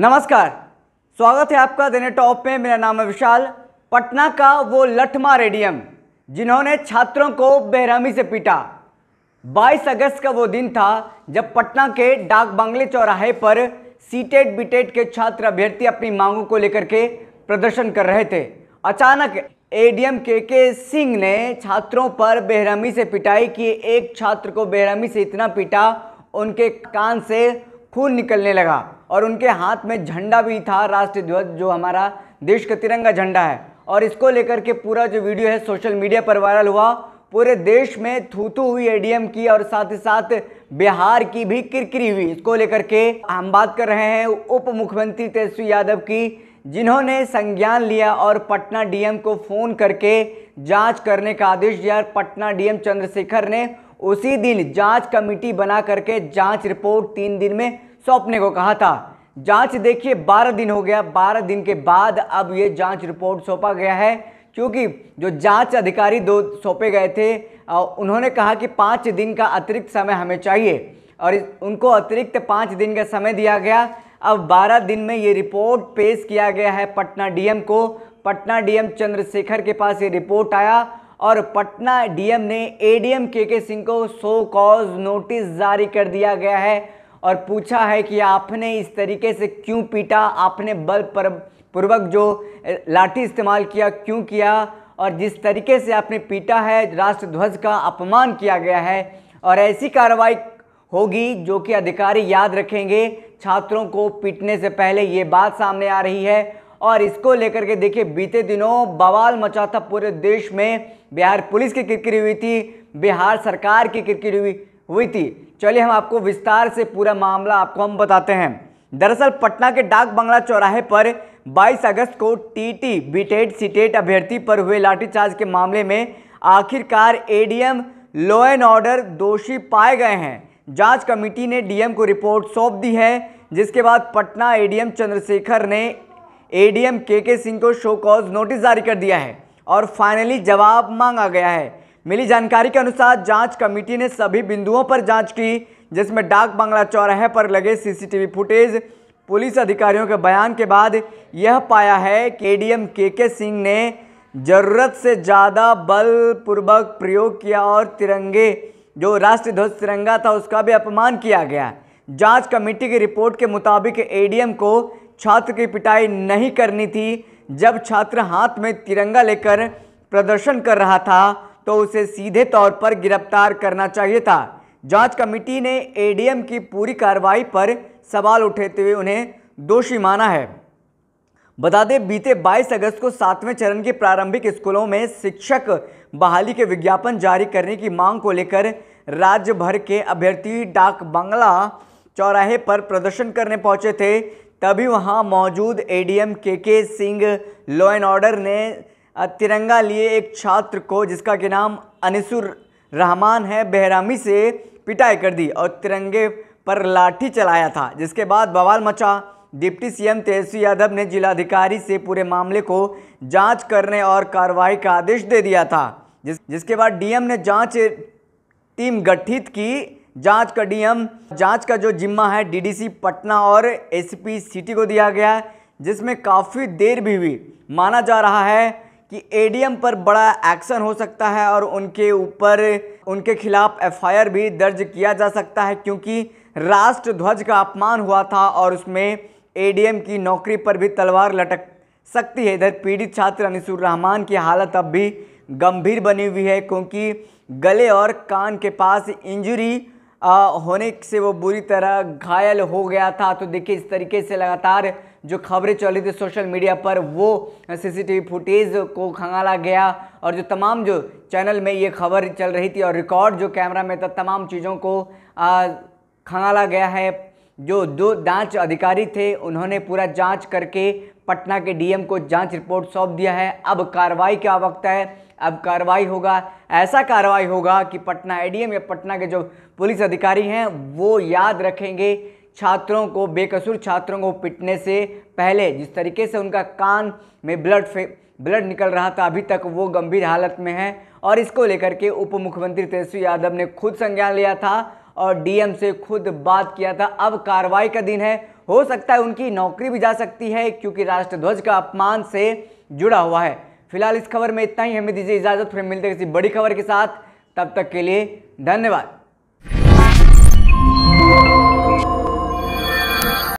नमस्कार स्वागत है आपका देने टॉप में मेरा नाम है विशाल पटना का वो लठमा रेडियम जिन्होंने छात्रों को बेरहमी से पीटा 22 अगस्त का वो दिन था जब पटना के डाक बंगले चौराहे पर सीटेट बीटेट के छात्र अभ्यर्थी अपनी मांगों को लेकर के प्रदर्शन कर रहे थे अचानक एडीएम के के सिंह ने छात्रों पर बेरहमी से पिटाई की एक छात्र को बेरहमी से इतना पीटा उनके कान से खून निकलने लगा और उनके हाथ में झंडा भी था राष्ट्रीय ध्वज जो हमारा देश का तिरंगा झंडा है और इसको लेकर के पूरा जो वीडियो है सोशल मीडिया पर वायरल हुआ पूरे देश में थूथू हुई एडीएम की और साथ ही साथ बिहार की भी किरकिरी हुई इसको लेकर के हम बात कर रहे हैं उप मुख्यमंत्री तेजस्वी यादव की जिन्होंने संज्ञान लिया और पटना डीएम को फोन करके जांच करने का आदेश दिया पटना डीएम चंद्रशेखर ने उसी दिन जांच कमेटी बना करके जांच रिपोर्ट तीन दिन में सौंपने को कहा था जांच देखिए 12 दिन हो गया 12 दिन के बाद अब ये जांच रिपोर्ट सौंपा गया है क्योंकि जो जांच अधिकारी दो सौंपे गए थे उन्होंने कहा कि पाँच दिन का अतिरिक्त समय हमें चाहिए और उनको अतिरिक्त पाँच दिन का समय दिया गया अब बारह दिन में ये रिपोर्ट पेश किया गया है पटना डीएम को पटना डीएम चंद्रशेखर के पास ये रिपोर्ट आया और पटना डीएम ने एडीएम के के सिंह को सो कॉज नोटिस जारी कर दिया गया है और पूछा है कि आपने इस तरीके से क्यों पीटा आपने बल पर पूर्वक जो लाठी इस्तेमाल किया क्यों किया और जिस तरीके से आपने पीटा है राष्ट्रध्वज का अपमान किया गया है और ऐसी कार्रवाई होगी जो कि अधिकारी याद रखेंगे छात्रों को पीटने से पहले ये बात सामने आ रही है और इसको लेकर के देखिए बीते दिनों बवाल मचा था पूरे देश में बिहार पुलिस की किरकिरी हुई थी बिहार सरकार की किरकिरी हुई हुई थी चलिए हम आपको विस्तार से पूरा मामला आपको हम बताते हैं दरअसल पटना के डाक बंगला चौराहे पर 22 अगस्त को टीटी बीटेड सीटेट अभ्यर्थी पर हुए लाठीचार्ज के मामले में आखिरकार एडीएम लॉ एंड ऑर्डर दोषी पाए गए हैं जांच कमेटी ने डीएम को रिपोर्ट सौंप दी है जिसके बाद पटना एडीएम चंद्रशेखर ने एडीएम केके के सिंह को शो कॉज नोटिस जारी कर दिया है और फाइनली जवाब मांगा गया है मिली जानकारी के अनुसार जांच कमेटी ने सभी बिंदुओं पर जांच की जिसमें डाक बांग्ला चौराहे पर लगे सीसीटीवी फुटेज पुलिस अधिकारियों के बयान के बाद यह पाया है कि एडीएम के के सिंह ने ज़रूरत से ज़्यादा बलपूर्वक प्रयोग किया और तिरंगे जो राष्ट्रीय ध्वज तिरंगा था उसका भी अपमान किया गया जांच कमेटी की रिपोर्ट के मुताबिक एडीएम को छात्र की पिटाई नहीं करनी थी जब छात्र हाथ में तिरंगा लेकर प्रदर्शन कर रहा था तो उसे सीधे तौर पर गिरफ्तार करना चाहिए था जांच कमेटी ने एडीएम की पूरी कार्रवाई पर सवाल उठाते हुए उन्हें दोषी माना है बता दें बीते 22 अगस्त को सातवें चरण के प्रारंभिक स्कूलों में शिक्षक बहाली के विज्ञापन जारी करने की मांग को लेकर राज्य भर के अभ्यर्थी डाक बंगला चौराहे पर प्रदर्शन करने पहुंचे थे तभी वहाँ मौजूद एडीएम के के सिंह लॉ एंड ऑर्डर ने तिरंगा लिए एक छात्र को जिसका के नाम अनिसुर रहमान है बेहरामी से पिटाई कर दी और तिरंगे पर लाठी चलाया था जिसके बाद बवाल मचा डिप्टी सीएम तेजस्वी यादव ने जिलाधिकारी से पूरे मामले को जांच करने और कार्रवाई का आदेश दे दिया था जिस, जिसके बाद डीएम ने जांच टीम गठित की जांच का डीएम जांच का जो जिम्मा है डीडीसी पटना और एसपी सिटी को दिया गया है जिसमें काफ़ी देर भी हुई माना जा रहा है कि एडीएम पर बड़ा एक्शन हो सकता है और उनके ऊपर उनके खिलाफ एफआईआर भी दर्ज किया जा सकता है क्योंकि राष्ट्र ध्वज का अपमान हुआ था और उसमें ए की नौकरी पर भी तलवार लटक सकती है इधर पीड़ित छात्र अनिसुर रहमान की हालत अब भी गंभीर बनी हुई है क्योंकि गले और कान के पास इंजरी होने से वो बुरी तरह घायल हो गया था तो देखिए इस तरीके से लगातार जो खबरें चल रही थी सोशल मीडिया पर वो सीसीटीवी फुटेज को खंगाला गया और जो तमाम जो चैनल में ये खबर चल रही थी और रिकॉर्ड जो कैमरा में था तमाम चीज़ों को खंगाला गया है जो दो जाँच अधिकारी थे उन्होंने पूरा जांच करके पटना के डीएम को जांच रिपोर्ट सौंप दिया है अब कार्रवाई क्या वक्त है अब कार्रवाई होगा ऐसा कार्रवाई होगा कि पटना एडीएम या पटना के जो पुलिस अधिकारी हैं वो याद रखेंगे छात्रों को बेकसूर छात्रों को पिटने से पहले जिस तरीके से उनका कान में ब्लड ब्लड निकल रहा था अभी तक वो गंभीर हालत में है और इसको लेकर के उप मुख्यमंत्री तेजस्वी यादव ने खुद संज्ञान लिया था और डीएम से खुद बात किया था अब कार्रवाई का दिन है हो सकता है उनकी नौकरी भी जा सकती है क्योंकि राष्ट्रध्वज का अपमान से जुड़ा हुआ है फिलहाल इस खबर में इतना ही हमें दीजिए इजाज़त फिर मिलते किसी बड़ी खबर के साथ तब तक के लिए धन्यवाद